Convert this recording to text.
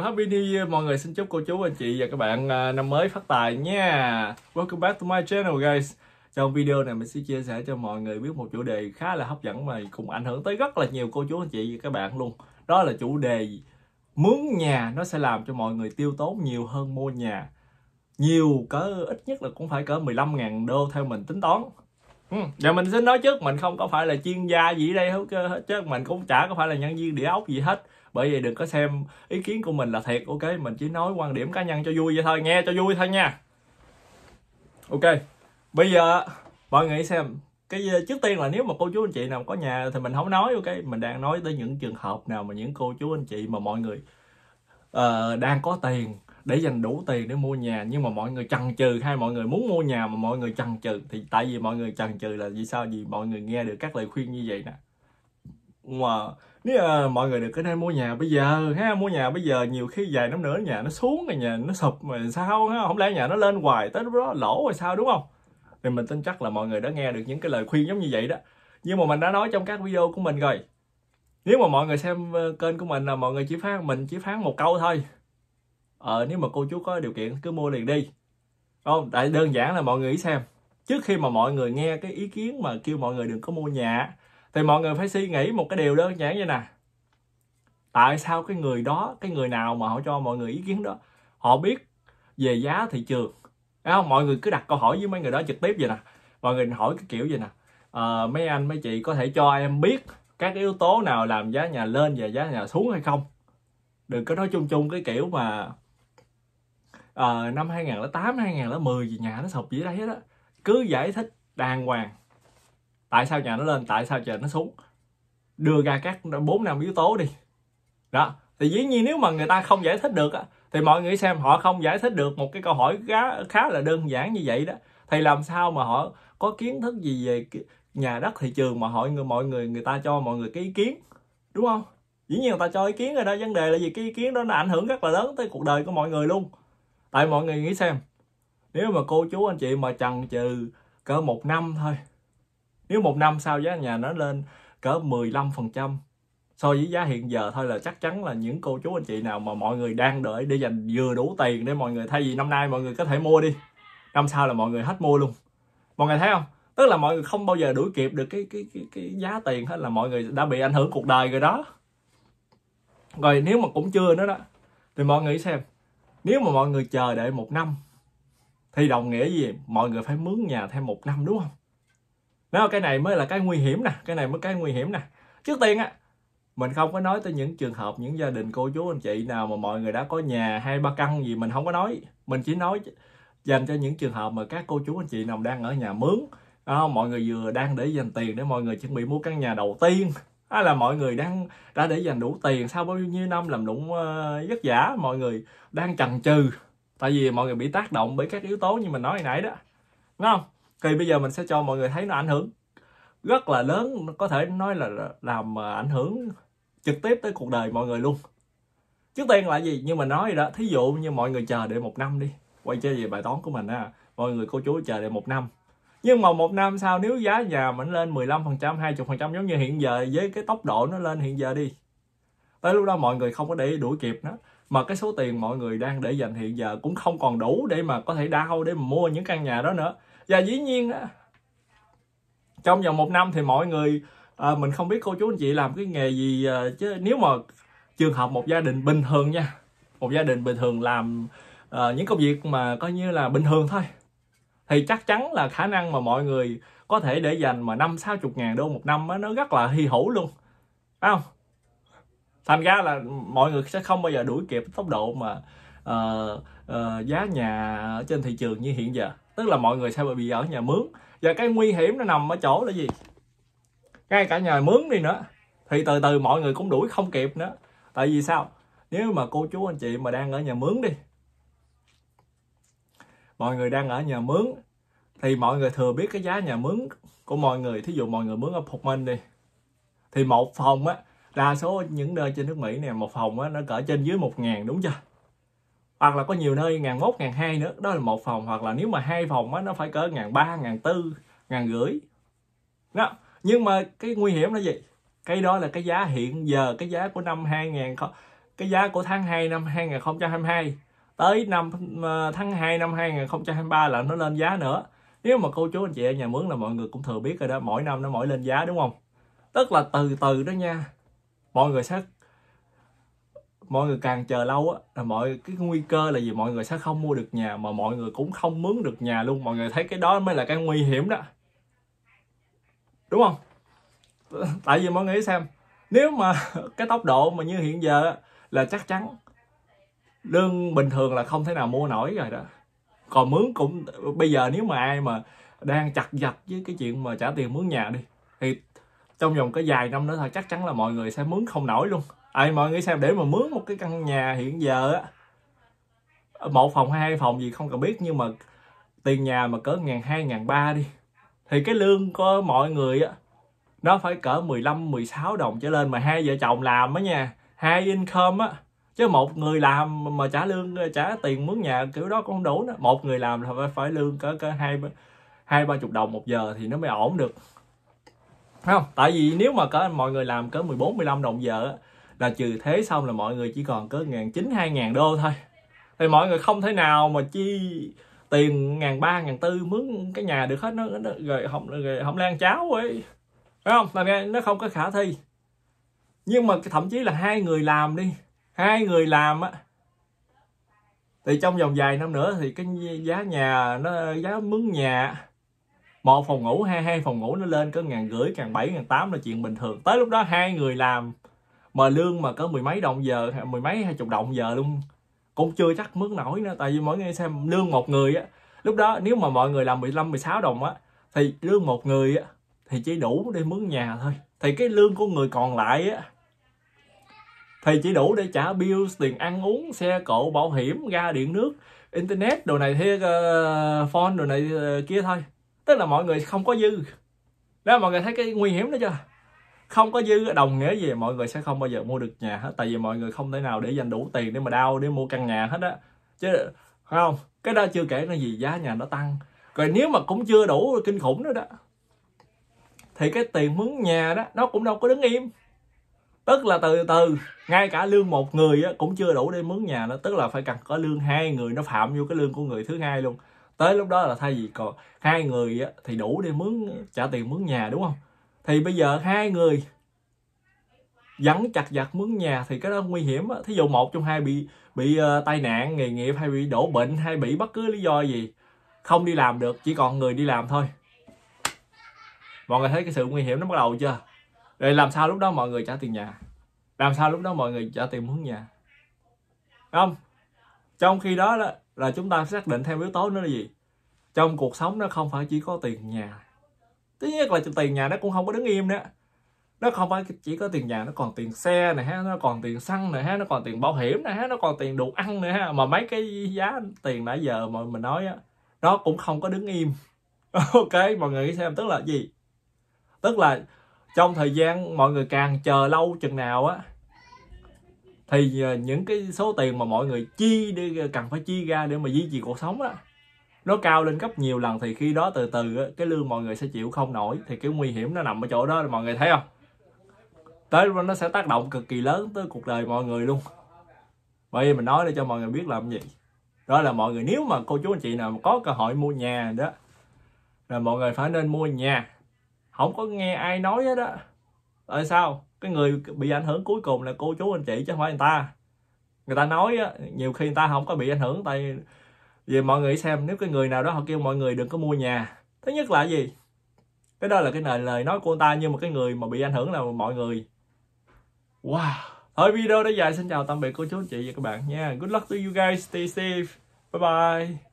rồi happy new year mọi người xin chúc cô chú anh chị và các bạn à, năm mới phát tài nha welcome back to my channel guys trong video này mình sẽ chia sẻ cho mọi người biết một chủ đề khá là hấp dẫn mà cùng ảnh hưởng tới rất là nhiều cô chú anh chị và các bạn luôn đó là chủ đề mướn nhà nó sẽ làm cho mọi người tiêu tốn nhiều hơn mua nhà nhiều cỡ ít nhất là cũng phải cỡ 15.000 đô theo mình tính toán Ừ. Và mình xin nói trước mình không có phải là chuyên gia gì đây hết chứ mình cũng chả có phải là nhân viên địa ốc gì hết bởi vì đừng có xem ý kiến của mình là thiệt ok mình chỉ nói quan điểm cá nhân cho vui vậy thôi nghe cho vui thôi nha ok bây giờ mọi người nghĩ xem cái ờ, trước tiên là nếu mà cô chú anh chị nào có nhà thì mình không nói ok mình đang nói tới những trường hợp nào mà những cô chú anh chị mà mọi người uh, đang có tiền để dành đủ tiền để mua nhà nhưng mà mọi người chần chừ hay mọi người muốn mua nhà mà mọi người chần chừ thì tại vì mọi người chần chừ là vì sao vì mọi người nghe được các lời khuyên như vậy nè mà nếu à, mọi người được cái đây mua nhà bây giờ ha mua nhà bây giờ nhiều khi vài năm nữa nhà nó xuống rồi nhà nó sụp mà sao ha không lẽ nhà nó lên hoài tới lúc đó lỗ rồi sao đúng không thì mình tin chắc là mọi người đã nghe được những cái lời khuyên giống như vậy đó nhưng mà mình đã nói trong các video của mình rồi nếu mà mọi người xem ờ, kênh của mình là mọi người chỉ phán mình chỉ phán một câu thôi ờ nếu mà cô chú có điều kiện cứ mua liền đi không tại đơn giản là mọi người ý xem trước khi mà mọi người nghe cái ý kiến mà kêu mọi người đừng có mua nhà thì mọi người phải suy nghĩ một cái điều đơn giản như nè tại sao cái người đó cái người nào mà họ cho mọi người ý kiến đó họ biết về giá thị trường Đấy không? mọi người cứ đặt câu hỏi với mấy người đó trực tiếp vậy nè mọi người hỏi cái kiểu vậy nè à, mấy anh mấy chị có thể cho em biết các yếu tố nào làm giá nhà lên và giá nhà xuống hay không đừng có nói chung chung cái kiểu mà à, năm 2008 2010 gì nhà nó sụp vậy đấy đó cứ giải thích đàng hoàng tại sao nhà nó lên tại sao trời nó xuống đưa ra các bốn năm yếu tố đi đó thì dĩ nhiên nếu mà người ta không giải thích được thì mọi người xem họ không giải thích được một cái câu hỏi khá, khá là đơn giản như vậy đó thì làm sao mà họ có kiến thức gì về nhà đất thị trường mà họ người mọi người người ta cho mọi người cái ý kiến đúng không dĩ nhiên người ta cho ý kiến rồi đó vấn đề là gì cái ý kiến đó nó ảnh hưởng rất là lớn tới cuộc đời của mọi người luôn tại mọi người nghĩ xem nếu mà cô chú anh chị mà chần chừ cỡ một năm thôi nếu một năm sau giá nhà nó lên cỡ 15% so với giá hiện giờ thôi là chắc chắn là những cô chú anh chị nào mà mọi người đang đợi để dành vừa đủ tiền để mọi người thay vì năm nay mọi người có thể mua đi năm sau là mọi người hết mua luôn mọi người thấy không tức là mọi người không bao giờ đuổi kịp được cái cái cái, cái giá tiền hết là mọi người đã bị ảnh hưởng cuộc đời rồi đó rồi nếu mà cũng chưa nữa đó thì mọi người xem nếu mà mọi người chờ đợi một năm thì đồng nghĩa gì mọi người phải mướn nhà thêm một năm đúng không nếu cái này mới là cái nguy hiểm nè, cái này mới cái nguy hiểm nè. Trước tiên á, mình không có nói tới những trường hợp những gia đình cô chú anh chị nào mà mọi người đã có nhà hai ba căn gì mình không có nói. Mình chỉ nói dành cho những trường hợp mà các cô chú anh chị nào đang ở nhà mướn, à, mọi người vừa đang để dành tiền để mọi người chuẩn bị mua căn nhà đầu tiên hay là mọi người đang đã để dành đủ tiền sau bao nhiêu năm làm đụng uh, ờ, giả mọi người đang chần chừ tại vì mọi người bị tác động bởi các yếu tố như mình nói hồi nãy đó đúng không kỳ bây giờ mình sẽ cho mọi người thấy nó ảnh hưởng rất là lớn có thể nói là làm ảnh hưởng trực tiếp tới cuộc đời mọi người luôn trước tiên là gì như mình nói đó thí dụ như mọi người chờ để một năm đi quay trở về bài toán của mình á mọi người cô chú chờ để một năm nhưng mà một năm sau nếu giá nhà mình lên 15%, 20% giống như hiện giờ với cái tốc độ nó lên hiện giờ đi. Tới lúc đó mọi người không có để đuổi kịp nó. Mà cái số tiền mọi người đang để dành hiện giờ cũng không còn đủ để mà có thể đau để mà mua những căn nhà đó nữa và dĩ nhiên á trong vòng một năm thì mọi người à, mình không biết cô chú anh chị làm cái nghề gì à, chứ nếu mà trường hợp một gia đình bình thường nha một gia đình bình thường làm à, những công việc mà coi như là bình thường thôi thì chắc chắn là khả năng mà mọi người có thể để dành mà năm sáu chục ngàn đô một năm đó, nó rất là hy hữu luôn phải không thành ra là mọi người sẽ không bao giờ đuổi kịp tốc độ mà uh, uh, giá nhà trên thị trường như hiện giờ tức là mọi người sẽ bị ở nhà mướn và cái nguy hiểm nó nằm ở chỗ là gì ngay cả nhà mướn đi nữa thì từ từ mọi người cũng đuổi không kịp nữa tại vì sao nếu mà cô chú anh chị mà đang ở nhà mướn đi mọi người đang ở nhà mướn thì mọi người thừa biết cái giá nhà mướn của mọi người thí dụ mọi người mướn ở một mình đi thì một phòng á đa số những nơi trên nước mỹ này một phòng á nó cỡ trên dưới một ngàn đúng chưa hoặc là có nhiều nơi ngàn mốt ngàn hai nữa đó là một phòng hoặc là nếu mà hai phòng á nó phải cỡ ngàn ba ngàn tư ngàn rưỡi đó nhưng mà cái nguy hiểm là gì cái đó là cái giá hiện giờ cái giá của năm 2000 cái giá của tháng 2 năm 2022 tới năm ờ, tháng 2 năm 2023 là nó lên giá nữa nếu mà cô chú anh chị ở nhà mướn là mọi người cũng thừa biết rồi đó mỗi năm nó mỗi lên giá đúng không tức là từ từ đó nha mọi người sẽ mọi người càng chờ lâu á là mọi cái nguy cơ là gì mọi người sẽ không mua được nhà mà mọi người cũng không mướn được nhà luôn mọi người thấy cái đó mới là cái nguy hiểm đó đúng không tại vì mọi người nghĩ xem nếu mà cái tốc độ mà như hiện giờ là chắc chắn lương bình thường là không thể nào mua nổi rồi đó còn mướn cũng bây giờ nếu mà ai mà đang chặt dập với cái chuyện mà trả tiền mướn nhà đi thì trong vòng cái vài năm nữa thôi chắc chắn là mọi người sẽ mướn không nổi luôn ai mọi người xem để mà mướn một cái căn nhà hiện giờ á một phòng hai phòng gì không cần biết nhưng mà tiền nhà mà cỡ ngàn hai ngàn ba đi thì cái lương của mọi người á nó phải cỡ 15 16 đồng trở lên mà hai vợ chồng làm á nha hai income á chứ một người làm mà trả lương trả tiền mướn nhà kiểu đó cũng đủ đó một người làm là phải, lương cỡ cỡ hai hai ba chục đồng một giờ thì nó mới ổn được không tại vì nếu mà cỡ mọi người làm cỡ 14 15 đồng giờ á là trừ thế xong là mọi người chỉ còn có ngàn chín hai ngàn đô thôi thì mọi người không thể nào mà chi tiền ngàn ba ngàn tư mướn cái nhà được hết nó, nó rồi không rồi không lan cháo ấy phải không là nó không có khả thi nhưng mà thậm chí là hai người làm đi hai người làm á thì trong vòng vài năm nữa thì cái giá nhà nó giá mướn nhà một phòng ngủ hai hai phòng ngủ nó lên có ngàn rưỡi ngàn bảy ngàn tám là chuyện bình thường tới lúc đó hai người làm mà lương mà có mười mấy đồng giờ mười mấy hai chục đồng giờ luôn cũng chưa chắc mức nổi nữa tại vì mỗi người xem lương một người á lúc đó nếu mà mọi người làm 15 16 đồng á thì lương một người á thì chỉ đủ để mướn nhà thôi thì cái lương của người còn lại á thì chỉ đủ để trả bill tiền ăn uống xe cộ bảo hiểm ga điện nước internet đồ này thế uh, phone đồ này uh, kia thôi tức là mọi người không có dư đó mọi người thấy cái nguy hiểm đó chưa không có dư đồng nghĩa gì mọi người sẽ không bao giờ mua được nhà hết tại vì mọi người không thể nào để dành đủ tiền để mà đau để mua căn nhà hết á chứ không cái đó chưa kể là gì giá nhà nó tăng rồi nếu mà cũng chưa đủ kinh khủng nữa đó thì cái tiền mướn nhà đó nó cũng đâu có đứng im tức là từ từ ngay cả lương một người á, cũng chưa đủ để mướn nhà nó tức là phải cần có lương hai người nó phạm vô cái lương của người thứ hai luôn tới lúc đó là thay vì còn hai người thì đủ để mướn trả tiền mướn nhà đúng không thì bây giờ hai người dẫn chặt giặt mướn nhà thì cái đó nguy hiểm á thí dụ một trong hai bị bị uh, tai nạn nghề nghiệp hay bị đổ bệnh hay bị bất cứ lý do gì không đi làm được chỉ còn người đi làm thôi mọi người thấy cái sự nguy hiểm nó bắt đầu chưa để làm sao lúc đó mọi người trả tiền nhà làm sao lúc đó mọi người trả tiền mướn nhà không trong khi đó, đó là chúng ta xác định thêm yếu tố nữa là gì trong cuộc sống nó không phải chỉ có tiền nhà thứ nhất là tiền nhà nó cũng không có đứng im nữa nó không phải chỉ có tiền nhà nó còn tiền xe này ha nó còn tiền xăng này ha nó còn tiền bảo hiểm này ha nó còn tiền đồ ăn này ha mà mấy cái giá tiền nãy giờ mà mình nói á nó cũng không có đứng im ok mọi người xem tức là gì tức là trong thời gian mọi người càng chờ lâu chừng nào á thì ờ, những cái số tiền mà mọi người chi đi cần phải chi ra để mà duy trì cuộc sống á nó cao lên gấp nhiều lần thì khi đó từ từ cái lương mọi người sẽ chịu không nổi thì cái nguy hiểm nó nằm ở chỗ đó mọi người thấy không tới nó sẽ tác động cực kỳ lớn tới cuộc đời mọi người luôn bởi vì mình nói để cho mọi người biết làm gì đó là mọi người nếu mà cô chú anh chị nào có cơ hội mua nhà đó là mọi người phải nên mua nhà không có nghe ai nói hết đó tại sao cái người bị ảnh hưởng cuối cùng là cô chú anh chị chứ không phải người ta người ta nói nhiều khi người ta không có bị ảnh hưởng tại vì mọi người xem nếu cái người nào đó họ kêu mọi người đừng có mua nhà thứ nhất là gì cái đó là cái lời lời nói của ta như một cái người mà bị ảnh hưởng là mọi người wow thôi video đã dài xin chào tạm biệt cô chú anh chị và các bạn nha good luck to you guys stay safe bye bye